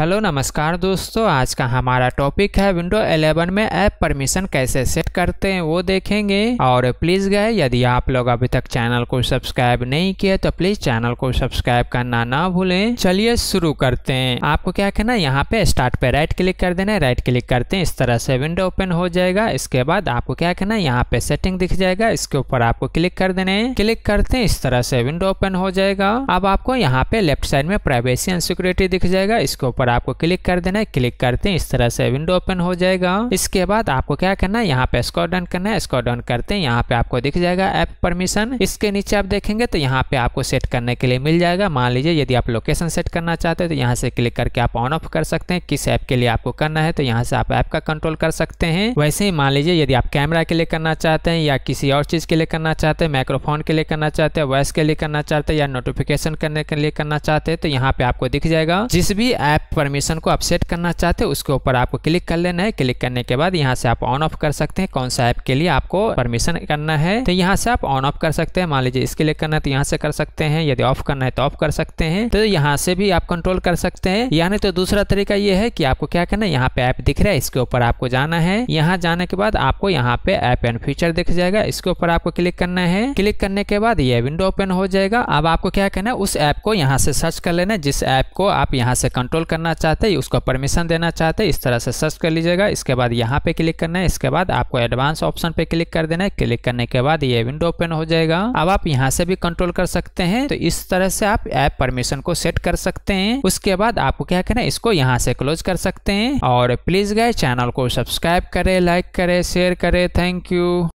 hello नमस्कार दोस्तों आज का हमारा टॉपिक है विंडो 11 में ऐप परमिशन कैसे सेट करते हैं वो देखेंगे और प्लीज़ गए यदि आप लोग अभी तक चैनल को सब्सक्राइब नहीं किए तो प्लीज़ चैनल को सब्सक्राइब करना ना भूलें चलिए शुरू करते हैं आपको क्या करना है यहाँ पे स्टार्ट पे राइट क्लिक कर देना है राइट क्लिक करते हैं इस तरह से विंडो ओपन हो जाएगा इसके बाद आपको क्या करना है यहाँ पे सेटिंग दिख जाएगा इसके ऊपर आपको क्लिक कर देना है क्लिक करते हैं इस तरह से विंडो ओपन हो जाएगा अब आपको यहाँ पे लेफ्ट साइड में प्राइवेसी एंड सिक्योरिटी दिख जाएगा इसके ऊपर आपको क्लिक कर देना है क्लिक करते हैं इस तरह से विंडो ओपन हो जाएगा इसके बाद आपको क्या करना है यहाँ पे स्कॉट डाउन करना है स्कॉट डाउन करते हैं यहाँ पे आपको दिख जाएगा ऐप परमिशन इसके नीचे आप देखेंगे तो यहाँ पे आपको सेट करने के लिए मिल जाएगा मान लीजिए यदि आप लोकेशन सेट करना चाहते हैं तो यहाँ से क्लिक करके आप ऑन ऑफ कर सकते हैं किस ऐप के लिए आपको करना है तो यहाँ से आप ऐप का कंट्रोल कर सकते हैं वैसे ही मान लीजिए यदि आप कैमरा के लिए करना चाहते हैं या किसी और चीज़ के लिए करना चाहते हैं माइक्रोफोन के लिए करना चाहते हैं वॉइस के लिए करना चाहते हैं या नोटिफिकेशन करने के लिए करना चाहते हैं तो यहाँ पे आपको दिख जाएगा जिस भी ऐप परमिशन को आप सेट करना चाहते हैं उसके ऊपर आपको क्लिक कर लेना है क्लिक करने के बाद यहाँ से आप ऑन ऑफ कर सकते हैं कौन सा ऐप के लिए आपको परमिशन करना है तो यहाँ से आप ऑन ऑफ कर सकते हैं मान लीजिए इसके लिए करना है तो यहाँ से कर सकते हैं यदि ऑफ करना है तो ऑफ कर सकते हैं तो यहाँ से भी आप कंट्रोल कर सकते हैं यानी तो दूसरा तरीका ये है कि आपको क्या करना है यहाँ पे ऐप दिख रहा है इसके ऊपर आपको जाना है यहाँ जाने के बाद आपको यहाँ पे ऐप एंड फीचर दिख जाएगा इसके ऊपर आपको क्लिक करना है क्लिक करने के बाद ये विंडो ओपन हो जाएगा अब आपको क्या करना है उस ऐप को यहाँ से सर्च कर लेना जिस ऐप को आप यहाँ से कंट्रोल करना करना चाहते हैं उसको परमिशन देना चाहते हैं इस तरह से सर्च कर लीजिएगा इसके बाद यहाँ पे क्लिक करना है इसके बाद आपको एडवांस ऑप्शन पे क्लिक कर देना है क्लिक करने के बाद ये विंडो ओपन हो जाएगा अब आप यहाँ से भी कंट्रोल कर सकते हैं तो इस तरह से आप ऐप परमिशन को सेट कर सकते हैं उसके बाद आपको क्या करना है इसको यहाँ से क्लोज कर सकते हैं और प्लीज गए चैनल को सब्सक्राइब करे लाइक करे शेयर करे थैंक यू